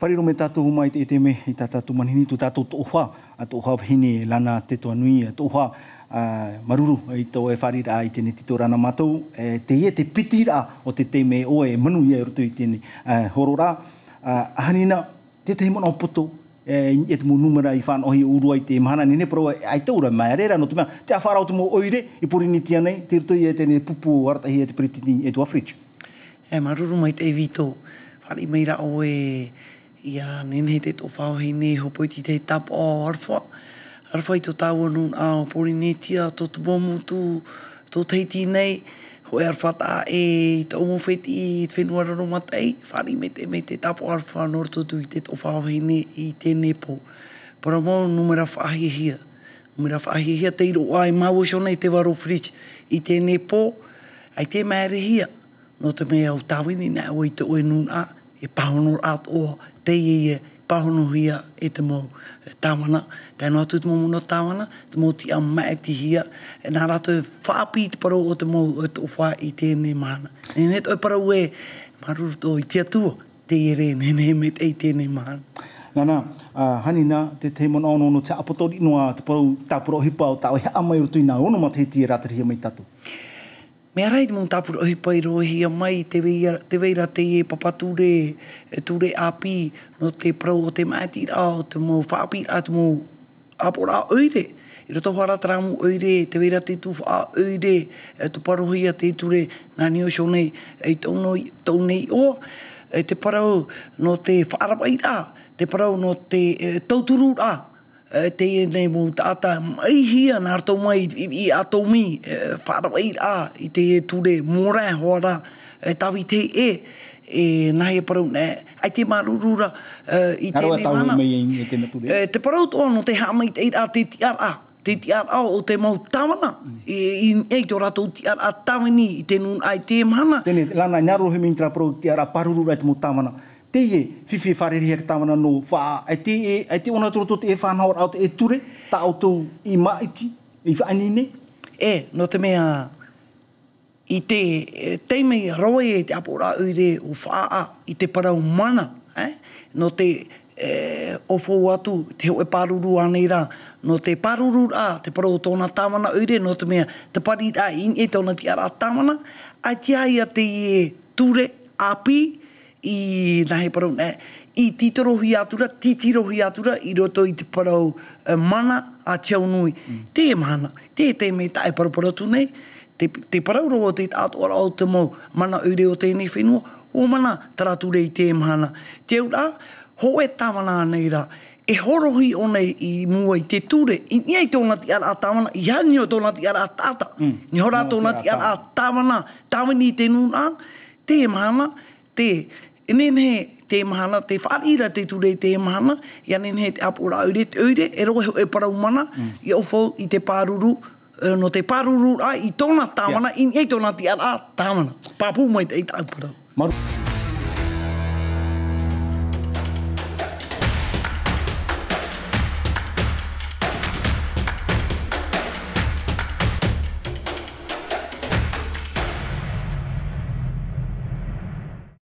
Whariro me tātou huma i te, te me, i tātou manini, tu tātou tō hua, a tō hua hini lana te tō anui, a tō hua maruru i tō e whariro i tēne tito rana mātou, e, te ie te pitira o te teme me o e manu ia e rutu i tēne horora. Uh, te te mona o puto, e e te numera i fan ohi urua i te mana nene pro ai te ura mai rera no tuma te afara o mo oire i puri ni tia nei te rito i e te pupu warta i e te priti ni e tua fridge e maruru mai te evito, fali meira o e ia nen he te tofau he ne hopo ti te tap o arfo arfo i to tau anu a pori ne ti to tu bomu tu to teiti nei ho er fat a e to mo fet i te fenu ara matai fani me te me te tap o arfo nor to tu i te tofau he ne i te ne po pora mo numera fa hi hi numera fa hi hi te ro ai ma wo e shona i te varo frich i te ne po ai te mai re hi no te me au tau ni na o i te o nun a e pahonur at o te ie ie pahono hia e te mou tāwana. Tēnu atu te mou tāwana, te mou ti a ti hia. Nā rātou e whāpi te parau o te mou o te whā i tēnei mahana. Nē net oi e parau e maruru tō i te atua te ere nē nē me te i tēnei mahana. Nā nā, hani nā, te teimona ono no te apotori noa te parau tāpura o hipa o tāwe hea amai rutu i nā ono mate hiti e rātari hia mai tatu. Me arai mun tapu oi pai rohi a mai te veira te veira te e papature e ture api no te pro o te mati ra o te mo fa api at mo apora oire i roto hara tramu oire te veira te tu fa oire e to parohi a te ture na ni o shone e tono tone o e te parau no te fa arabaira te parau no te e tauturu a Eh, te e nei mō tātā mai hia nā rātou mai i, i atou mi e, eh, whārau eit i te e ture mōrā hōrā e eh, tawi te e e nahi e parau nē ai te marurura i te nei mana Te parau tō anō te hama i te eit a te tiar a te tiar a o te mau tāwana mm. e, i ei tō rātou tiar a tāwini i te nun ai te mana Tēnē, lana, nā rohe mintra parau tiar a parurura i te mau tāwana te ye fifi fareri he tamana no fa e, e te e e te ona tro tot e fa na ora e ture ta auto i maiti i fa anine e no te mea i te te me roi e te apura uire u fa i te para umana eh no te eh, o fau atu te hoi paruru anei rā. No te paruru rā, te parau tōna tāmana uire, no te mea te pari rā in e tōna tiara tāmana, a tia ia te e ture api, i nahe parau nē, i titoro hi atura, titiro hi atura, i roto i te parau eh, mana a tiau nui. Mm. Te mana, te te me tae parau parau tu nei, te, te parau roa te tātua o te mau mana uire o tēnei whenua, o mana taraturei te mana. Te ura, ho e tāmana nei rā, e horohi o nei i mua i te ture, i nia i tōna ti ara a tāmana, i hani o tōna ti ara a tāta, mm. ni hora tōna ti ara a tāmana, tāmani i te nūna, te mana, te, e nene te mahana, te whaira te ture te mahana, ia nene he te apura aure, te aure, e roi e paraumana, mm. i ofo i te paruru e, no te paruru ai tona tōna i e tōna ti ara tāmana. Pāpū mai te i tāpura. Maru.